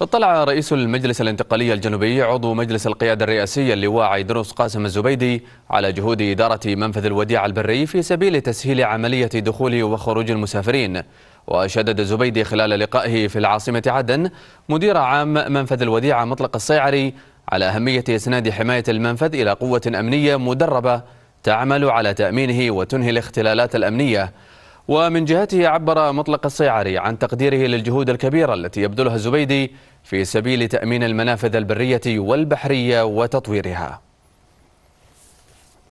اطلع رئيس المجلس الانتقالي الجنوبي عضو مجلس القيادة الرئاسية اللواء عيدروس قاسم الزبيدي على جهود إدارة منفذ الوديعة البري في سبيل تسهيل عملية دخول وخروج المسافرين وشدد الزبيدي خلال لقائه في العاصمة عدن مدير عام منفذ الوديعة مطلق الصيعري على أهمية إسناد حماية المنفذ إلى قوة أمنية مدربة تعمل على تأمينه وتنهي الاختلالات الأمنية ومن جهته عبر مطلق الصيعري عن تقديره للجهود الكبيرة التي يبذلها الزبيدي في سبيل تأمين المنافذ البرية والبحرية وتطويرها